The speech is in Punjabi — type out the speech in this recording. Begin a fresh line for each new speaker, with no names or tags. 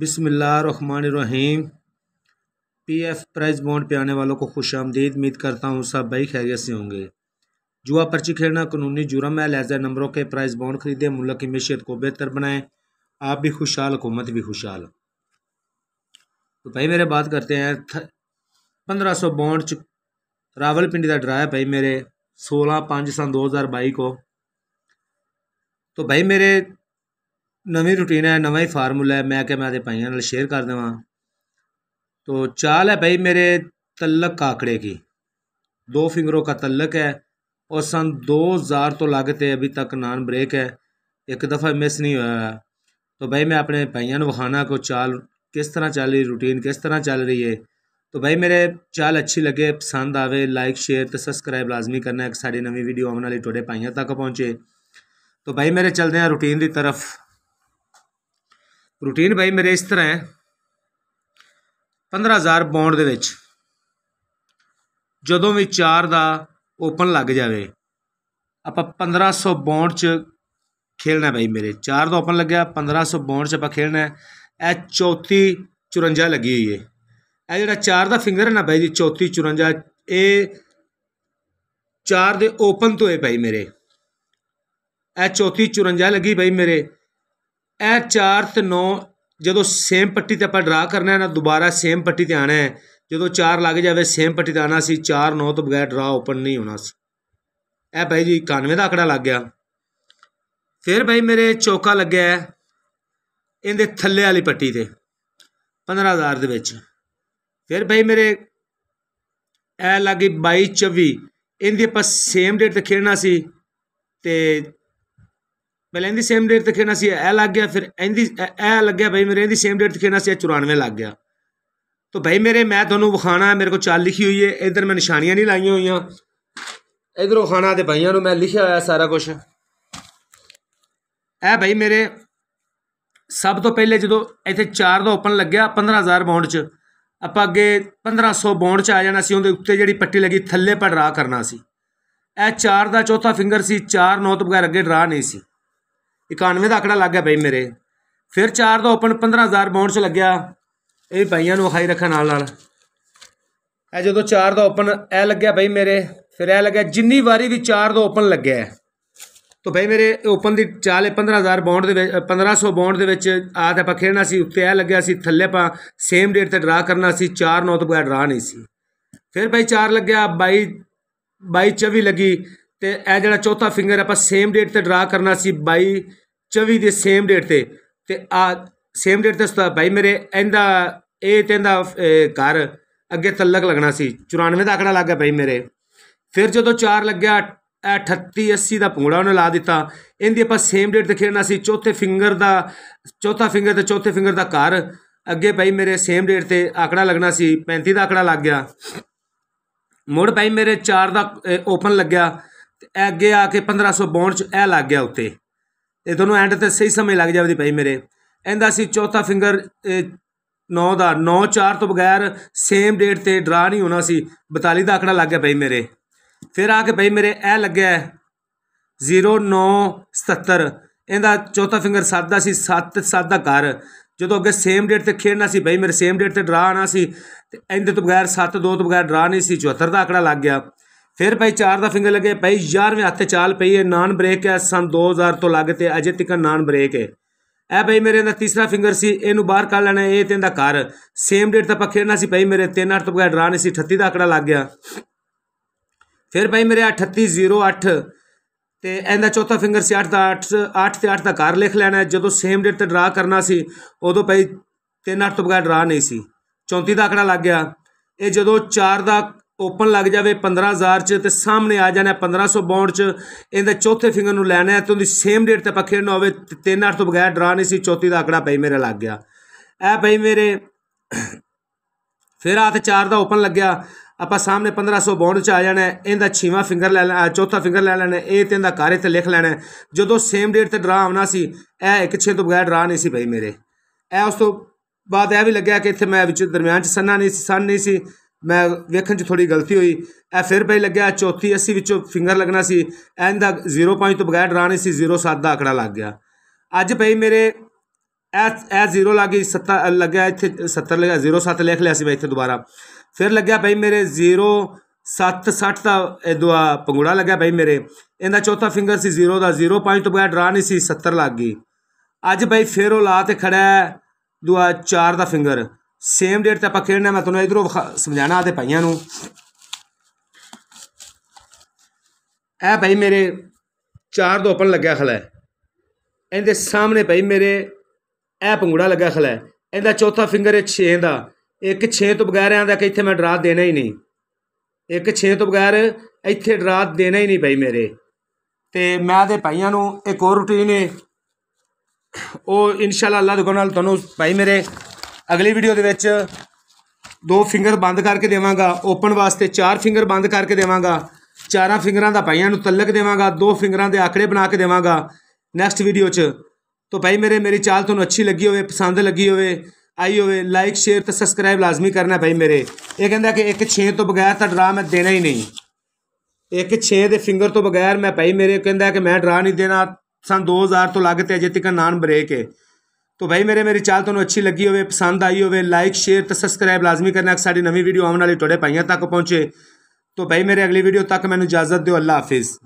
बिसमीम पी एफ प्राइज बॉन्ड पे आने वालों को खुश आमदीद उम्मीद करता हूँ सब भाई खैरियत से होंगे जुआ पर्ची खेलना कानूनी जुर्म है लहजा नंबरों के प्राइज बॉन्ड खरीदे मुल्क की मीशियत को बेहतर बनाएं आप भी खुशहाल हुकूमत भी खुशहाल तो भाई मेरे बात करते हैं पंद्रह सौ बॉन्ड पिंडी का ड्राया भाई मेरे सोलह पाँच सन दो हज़ार बाई को तो भाई मेरे नवी रूटीन है नवा ही फार्मूला है मैं क्या मैं ਆਦੇ भाइयों ਨਾਲ ਸ਼ੇਅਰ ਕਰ तो चाल है भाई मेरे तलक काकड़े की दो फिंगरों का तलक है और सन दो हज़ार तो लागते अभी तक नान ब्रेक है एक दफ़ा मिस नहीं हुआ तो भाई मैं अपने भाइयों वखाना को चाल किस तरह चल रही रूटीन किस तरह चल रही है तो भाई मेरे चाल अच्छी लगे पसंद आवे लाइक शेयर तो सबसक्राइब लाजमी करना एक साड़ी नवी वीडियो आने वाली थोड़े भाइयों तक पहुँचे तो भाई मेरे चलते हैं रूटीन की तरफ ਰੂਟੀਨ ਭਾਈ ਮੇਰੇ ਇਸ ਤਰ੍ਹਾਂ ਹੈ 15000 ਬੌਂਡ ਦੇ ਵਿੱਚ ਜਦੋਂ ਵੀ 4 ਦਾ ਓਪਨ ਲੱਗ ਜਾਵੇ ਆਪਾਂ 1500 ਬੌਂਡ ਚ ਖੇਲਣਾ ਭਾਈ ਮੇਰੇ 4 ਦਾ ਓਪਨ ਲੱਗਿਆ 1500 ਬੌਂਡ ਚ ਆਪਾਂ ਖੇਲਣਾ ਹੈ ਇਹ ਚੌਥੀ 54 ਲੱਗੀ ਹੋਈ ਹੈ ਇਹ ਜਿਹੜਾ 4 ਦਾ ਫਿੰਗਰ ਹੈ ਨਾ ਭਾਈ ਜੀ ਚੌਥੀ 54 ਇਹ 4 ਦੇ ਓਪਨ ਤੋਂ ਹੈ ਭਾਈ ਮੇਰੇ ਇਹ ਚੌਥੀ 54 ਲੱਗੀ ਭਾਈ ਮੇਰੇ ਇਹ 4 ਤੇ 9 ਜਦੋਂ ਸੇਮ ਪੱਟੀ ਤੇ ਆਪਾਂ ਡਰਾ ਕਰਨਾ ਹੈ ਨਾ ਦੁਬਾਰਾ ਸੇਮ ਪੱਟੀ ਤੇ ਆਣਾ ਹੈ ਜਦੋਂ 4 ਲੱਗ ਜਾਵੇ ਸੇਮ ਪੱਟੀ ਤੇ ਆਣਾ ਸੀ 4 9 ਤੋਂ ਬਗੈਰ ਡਰਾ ਓਪਨ ਨਹੀਂ ਹੋਣਾ ਸੀ ਇਹ ਭਾਈ ਜੀ 91 ਦਾ ਆਕੜਾ ਲੱਗ ਗਿਆ ਫਿਰ ਭਾਈ ਮੇਰੇ ਚੌਕਾ ਲੱਗਿਆ ਇਹਦੇ ਥੱਲੇ ਵਾਲੀ ਪੱਟੀ ਤੇ 15000 ਦੇ ਵਿੱਚ ਫਿਰ ਭਾਈ ਮੇਰੇ ਇਹ ਲੱਗੀ 22 24 ਇਹਦੇ ਆਪਾਂ ਸੇਮ ਡੇਟ ਤੇ ਖੇਡਣਾ ਸੀ ਤੇ ਪਹਿਲਾਂ ਇਹਦੀ ਸੇਮ ਡੇਟ ਤੇ ਖੇਣਾ ਸੀ ਇਹ ਲੱਗ ਗਿਆ ਫਿਰ ਇਹਦੀ ਇਹ ਲੱਗਿਆ ਭਾਈ ਮੇਰੇ ਇਹਦੀ ਸੇਮ ਡੇਟ ਤੇ ਖੇਣਾ ਸੀ 94 ਲੱਗ ਗਿਆ ਤਾਂ ਭਾਈ ਮੇਰੇ ਮੈਂ ਤੁਹਾਨੂੰ ਵਿਖਾਣਾ ਮੇਰੇ ਕੋਲ ਚਾਲ ਲਿਖੀ ਹੋਈ ਹੈ ਇਧਰ ਮੈਂ ਨਿਸ਼ਾਨੀਆਂ ਨਹੀਂ ਲਾਈਆਂ ਹੋਈਆਂ ਇਧਰੋਂ ਖਾਣਾ ਤੇ ਭਾਈਆਂ ਨੂੰ ਮੈਂ ਲਿਖਿਆ ਹੋਇਆ ਸਾਰਾ ਕੁਝ ਇਹ ਭਾਈ ਮੇਰੇ ਸਭ ਤੋਂ ਪਹਿਲੇ ਜਦੋਂ ਇੱਥੇ 4 ਦਾ ਓਪਨ ਲੱਗਿਆ 15000 ਬੌਂਡ ਚ ਆਪਾਂ ਅੱਗੇ 1500 ਬੌਂਡ ਚ ਆ ਜਾਣਾ ਸੀ ਉਹਦੇ ਉੱਤੇ ਜਿਹੜੀ ਪੱਟੀ ਲੱਗੀ ਥੱਲੇ ਪਰ ਡਰਾ ਕਰਨਾ ਸੀ ਇਹ 4 ਦਾ ਚੌਥਾ ਫਿੰਗਰ ਸੀ 4 ਤੋਂ ਬਗੈਰ ਅੱਗੇ ਡਰਾ ਨਹੀਂ ਸੀ 91 ਦਾ ਆਕੜਾ ਲੱਗ ਗਿਆ ਭਾਈ ਮੇਰੇ ਫਿਰ 4 ਦਾ ਓਪਨ 15000 ਬਾਉਂਡ 'ਚ ਲੱਗਿਆ ਇਹ ਭਾਈਆਂ ਨੂੰ ਖਾਈ ਰੱਖਣ ਨਾਲ ਨਾਲ ਐ ਜਦੋਂ 4 ਦਾ ਓਪਨ ਐ ਲੱਗਿਆ ਭਾਈ ਮੇਰੇ ਫਿਰ ਐ ਲੱਗਿਆ ਜਿੰਨੀ ਵਾਰੀ ਵੀ 4 ਦਾ ਓਪਨ ਲੱਗਿਆ ਤੋ ਭਾਈ ਮੇਰੇ ਓਪਨ ਦੀ ਚਾਲ 15000 ਬੌਂਡ ਦੇ ਵਿੱਚ 1500 ਬੌਂਡ ਦੇ ਵਿੱਚ ਤਾਂ ਆਪਾਂ ਖੇਡਣਾ ਸੀ ਉੱਤੇ ਐ ਲੱਗਿਆ ਸੀ ਥੱਲੇ ਆਪਾਂ ਸੇਮ ਡੇਟ ਤੇ ਡਰਾ ਕਰਨਾ ਸੀ 4 9 ਤੋਂ ਬਗੈਰ ਡਰਾ ਨਹੀਂ ਸੀ ਫਿਰ ਭਾਈ 4 ਲੱਗਿਆ 22 22 24 ਲੱਗੀ ਤੇ ਇਹ ਜਿਹੜਾ ਚੌਥਾ ਫਿੰਗਰ ਆਪਾਂ ਸੇਮ ਡੇਟ ਤੇ ਡਰਾ ਕਰਨਾ ਸੀ 22 24 ਦੇ ਸੇਮ ਡੇਟ ਤੇ ਤੇ ਆ ਸੇਮ ਡੇਟ ਤੇ ਸਤਾ ਭਾਈ ਮੇਰੇ ਇਹਦਾ ਇਹ ਤੇ ਇਹਦਾ ਘਰ ਅੱਗੇ ਤੱਲਕ ਲੱਗਣਾ ਸੀ 94 ਦਾ ਆਕੜਾ ਲੱਗ ਗਿਆ ਭਾਈ ਮੇਰੇ ਫਿਰ ਜਦੋਂ 4 ਲੱਗਿਆ 38 80 ਦਾ ਭੰਗੜਾ ਉਹਨੇ ਲਾ ਦਿੱਤਾ ਇਹਦੀ ਆਪਾਂ ਸੇਮ ਡੇਟ ਤੇ ਖੇਡਣਾ ਸੀ ਚੌਥੇ ਫਿੰਗਰ ਦਾ ਚੌਥਾ ਫਿੰਗਰ ਤੇ ਚੌਥੇ ਫਿੰਗਰ ਦਾ ਘਰ ਅੱਗੇ ਭਾਈ ਮੇਰੇ ਸੇਮ ਡੇਟ ਤੇ ਆਕੜਾ ਲੱਗਣਾ ਸੀ 35 ਦਾ ਆਕੜਾ ਲੱਗ ਗਿਆ ਮੋੜ ਭਾਈ ਮੇਰੇ 4 ਦਾ ਓਪਨ ਲੱਗਿਆ ਤੇ ਅੱਗੇ ਆ ਕੇ 1562 ਚ ਇਹ ਲੱਗ ਗਿਆ ਉੱਤੇ ਤੇ ਤੁਹਾਨੂੰ ਐਂਡ ਤੇ ਸਹੀ ਸਮੇਂ ਲੱਗ ਜਾਵੇ ਭਾਈ ਮੇਰੇ ਇਹਦਾ ਸੀ ਚੌਥਾ ਫਿੰਗਰ 9 ਦਾ 9 4 ਤੋਂ ਬਗੈਰ ਸੇਮ ਡੇਟ ਤੇ ਡਰਾ ਨਹੀਂ ਹੋਣਾ ਸੀ 42 ਦਾ ਆਕੜਾ ਲੱਗ ਗਿਆ ਭਾਈ ਮੇਰੇ ਫਿਰ ਆ ਕੇ ਭਾਈ ਮੇਰੇ ਇਹ ਲੱਗਿਆ 0977 ਇਹਦਾ ਚੌਥਾ ਫਿੰਗਰ 7 ਦਾ ਸੀ 7 7 ਦਾ ਘਰ ਜਦੋਂ ਅੱਗੇ ਸੇਮ ਡੇਟ ਤੇ ਖੇਡਣਾ ਸੀ ਭਾਈ ਮੇਰੇ ਸੇਮ ਡੇਟ ਤੇ ਡਰਾ ਆਣਾ ਸੀ ਤੇ ਇਹਦੇ ਤੋਂ ਬਗੈਰ 7 2 ਤੋਂ ਬਗੈਰ ਡਰਾ ਨਹੀਂ ਸੀ 74 ਦਾ ਆਕੜਾ ਲੱਗ ਗਿਆ ਫਿਰ ਭਾਈ 4 ਦਾ ਫਿੰਗਰ ਲੱਗੇ ਭਾਈ 11ਵੇਂ ਹੱਥੇ ਚਾਲ ਪਈ ਹੈ ਨਾਨ ਬ੍ਰੇਕ ਹੈ ਸਨ 2000 ਤੋਂ ਲੱਗ ਤੇ ਅਜੇ ਤੱਕ ਨਾਨ ਬ੍ਰੇਕ ਹੈ ਐ ਭਾਈ ਮੇਰੇ ਦਾ ਤੀਸਰਾ ਫਿੰਗਰ ਸੀ ਇਹਨੂੰ ਬਾਹਰ ਕੱਢ ਲੈਣਾ ਇਹ ਤੇ ਦਾ ਘਰ ਸੇਮ ਡੇਟ ਤਾਂ ਪਖੇੜਨਾ ਸੀ ਭਾਈ ਮੇਰੇ ਤਿੰਨ ਹੱਥ ਬਗੈਰ ਡਰਾ ਨਹੀਂ ਸੀ 38 ਦਾ ਆਕੜਾ ਲੱਗ ਗਿਆ ਫਿਰ ਭਾਈ ਮੇਰੇ 3808 ਤੇ ਇਹਦਾ ਚੌਥਾ ਫਿੰਗਰ ਸੀ 8 ਦਾ 8 8 ਤੇ 8 ਦਾ ਘਰ ਲਿਖ ਲੈਣਾ ਜਦੋਂ ਸੇਮ ਡੇਟ ਤੇ ਡਰਾ ਕਰਨਾ ਸੀ ਉਦੋਂ ਭਾਈ ਤਿੰਨ ਹੱਥ ਬਗੈਰ ਡਰਾ ਨਹੀਂ ਸੀ 34 ਦਾ ਆਕੜਾ ਲੱਗ ਗਿਆ ਇਹ ਜਦੋਂ 4 ਦਾ ਓਪਨ ਲੱਗ ਜਾਵੇ 15000 ਚ ਤੇ ਸਾਹਮਣੇ ਆ ਜਾਣਾ 1562 ਚ ਇਹਦਾ ਚੌਥੇ ਫਿੰਗਰ ਨੂੰ ਲੈਣਾ ਹੈ ਤੇ ਉਹਦੀ ਸੇਮ ਡੇਟ ਤੇ ਪੱਖੇ ਨਾ ਹੋਵੇ ਤਿੰਨ ਅੱਠ ਤੋਂ ਬਗੈਰ ਡਰਾ ਨਹੀਂ ਸੀ ਚੌਥੀ ਦਾ ਆਕੜਾ ਪਈ ਮੇਰੇ ਲੱਗ ਗਿਆ ਇਹ ਭਈ ਮੇਰੇ ਫਿਰ ਆ ਤੇ 4 ਦਾ ਓਪਨ ਲੱਗਿਆ ਆਪਾਂ ਸਾਹਮਣੇ 1552 ਚ ਆ ਜਾਣਾ ਇਹਦਾ ਛੇਵਾਂ ਫਿੰਗਰ ਲੈ ਲੈਣਾ ਚੌਥਾ ਫਿੰਗਰ ਲੈ ਲੈਣਾ ਇਹ ਤੇ ਇਹਦਾ ਕਾਰੇ ਤੇ ਲਿਖ ਲੈਣਾ ਜਦੋਂ ਸੇਮ ਡੇਟ ਤੇ ਡਰਾ ਆਉਣਾ ਸੀ ਇਹ ਇੱਕ ਛੇ ਤੋਂ ਬਗੈਰ ਡਰਾ ਨਹੀਂ ਸੀ ਭਈ ਮੇਰੇ ਇਹ ਉਸ ਤੋਂ ਬਾਅਦ ਇਹ ਵੀ ਲੱਗਿਆ ਕਿ ਇੱਥੇ ਮੈਂ ਵਿੱਚ ਦਰਮਿਆਨ ਚ ਸੰਨਾ ਨਹੀਂ ਸੀ ਸੰਨ ਨਹੀਂ ਸੀ ਮੈਂ ਵੇਖਣ 'ਚ ਥੋੜੀ ਗਲਤੀ ਹੋਈ ਇਹ ਫਿਰ ਪਈ ਲੱਗਿਆ ਚੌਥੀ 80 ਵਿੱਚੋਂ ਫਿੰਗਰ ਲੱਗਣਾ ਸੀ ਐਨ ਦਾ 05 ਤੋਂ ਬਗੈਰ ਡਰਾ ਨਹੀਂ ਸੀ 07 ਦਾ ਆਕੜਾ ਲੱਗ ਗਿਆ ਅੱਜ ਪਈ ਮੇਰੇ ਐ ਐ 0 ਲੱਗ ਗਈ 70 ਲੱਗਿਆ ਇੱਥੇ 70 ਲੱਗਿਆ 07 ਲਿਖ ਲਿਆ ਸੀ ਮੈਂ ਇੱਥੇ ਦੁਬਾਰਾ ਫਿਰ ਲੱਗਿਆ ਪਈ ਮੇਰੇ 07 60 ਦਾ ਇਹਦਾ ਪੰਗੂੜਾ ਲੱਗਿਆ ਪਈ ਮੇਰੇ ਇਹਦਾ ਚੌਥਾ ਫਿੰਗਰ ਸੀ 0 ਦਾ 05 ਤੋਂ ਬਗੈਰ ਡਰਾ ਨਹੀਂ ਸੀ 70 ਲੱਗ ਗਈ ਅੱਜ ਪਈ ਫਿਰ ਉਹ ਲਾ ਤੇ ਖੜਾ ਦੁਆ 4 ਦਾ ਫਿੰਗਰ ਸੇਮ ਡੇਟ ਤੇ ਆਪਾਂ ਖੇਡਣਾ ਮੈਂ ਤੁਹਾਨੂੰ ਇਧਰੋਂ ਸਮਝਾਣਾ ਆਦੇ ਭਾਈਆਂ ਨੂੰ ਇਹ ਭਾਈ ਮੇਰੇ ਚਾਰ ਦੋ ਓਪਨ ਲੱਗਿਆ ਖਲਾ ਇਹਦੇ ਸਾਹਮਣੇ ਭਾਈ ਮੇਰੇ ਇਹ ਪੰਗੂੜਾ ਲੱਗਾ ਖਲਾ ਇਹਦਾ ਚੌਥਾ ਫਿੰਗਰ ਹੈ 6 ਦਾ ਇੱਕ 6 ਤੋਂ ਬਗੈਰ ਆਂਦਾ ਕਿ ਇੱਥੇ ਮੈਂ ਡਰਾ ਦੇਣਾ ਹੀ ਨਹੀਂ ਇੱਕ 6 ਤੋਂ ਬਗੈਰ ਇੱਥੇ ਡਰਾ ਦੇਣਾ ਹੀ ਨਹੀਂ ਭਾਈ ਮੇਰੇ ਤੇ ਮੈਂ ਦੇ ਭਾਈਆਂ ਨੂੰ ਇੱਕ ਹੋਰ ਰੂਟੀਨ ਹੈ ਉਹ ਇਨਸ਼ਾਅੱਲਾ ਅੱਲਾ ਦੇ ਕੋਲ ਨਾਲ ਤੁਹਾਨੂੰ ਭਾਈ ਮੇਰੇ ਅਗਲੀ ਵੀਡੀਓ ਦੇ ਵਿੱਚ ਦੋ ਫਿੰਗਰ ਬੰਦ ਕਰਕੇ ਦੇਵਾਂਗਾ ਓਪਨ ਵਾਸਤੇ ਚਾਰ ਫਿੰਗਰ ਬੰਦ ਕਰਕੇ ਦੇਵਾਂਗਾ ਚਾਰਾਂ ਫਿੰਗਰਾਂ ਦਾ ਭਾਈਆਂ ਨੂੰ ਤਲਕ ਦੇਵਾਂਗਾ ਦੋ ਫਿੰਗਰਾਂ ਦੇ ਆਕੜੇ ਬਣਾ ਕੇ ਦੇਵਾਂਗਾ ਨੈਕਸਟ ਵੀਡੀਓ 'ਚ ਤੋਂ ਭਾਈ ਮੇਰੇ ਮੇਰੀ ਚਾਲ ਤੁਹਾਨੂੰ ਅੱਛੀ ਲੱਗੀ ਹੋਵੇ ਪਸੰਦ ਲੱਗੀ ਹੋਵੇ ਆਈ ਹੋਵੇ ਲਾਈਕ ਸ਼ੇਅਰ ਤੇ ਸਬਸਕ੍ਰਾਈਬ ਲਾਜ਼ਮੀ ਕਰਨਾ ਭਾਈ ਮੇਰੇ ਇਹ ਕਹਿੰਦਾ ਕਿ ਇੱਕ 6 ਤੋਂ ਬਗੈਰ ਤਾਂ ਡਰਾ ਮੈਂ ਦੇਣਾ ਹੀ ਨਹੀਂ ਇੱਕ 6 ਦੇ ਫਿੰਗਰ ਤੋਂ ਬਗੈਰ ਮੈਂ ਭਾਈ ਮੇਰੇ ਕਹਿੰਦਾ ਕਿ ਮੈਂ ਡਰਾ ਨਹੀਂ ਦੇਣਾ ਸਨ 2000 ਤੋਂ ਲੱਗ ਤੇ ਅਜੇ ਤੱਕ ਨਾਨ ਬ੍ਰੇਕ ਹੈ ਤੋ ਭਾਈ ਮੇਰੇ ਮੇਰੀ ਚਾਲ ਤੁਹਾਨੂੰ ਅੱਛੀ ਲੱਗੀ ਹੋਵੇ ਪਸੰਦ ਆਈ ਹੋਵੇ ਲਾਈਕ ਸ਼ੇਅਰ ਤੇ ਸਬਸਕ੍ਰਾਈਬ ਲਾਜ਼ਮੀ ਕਰਨਾ ਕਿ ਸਾਡੀ ਨਵੀਂ ਵੀਡੀਓ ਆਉਣ ਵਾਲੀ ਤੁਹਾਡੇ ਭਾਈਆਂ ਤੱਕ ਪਹੁੰਚੇ ਤੋ ਭਾਈ ਮੇਰੇ ਅਗਲੀ ਵੀਡੀਓ ਤੱਕ ਮੈਨੂੰ ਇਜਾਜ਼ਤ ਦਿਓ ਅੱਲਾ ਹਾਫਿਜ਼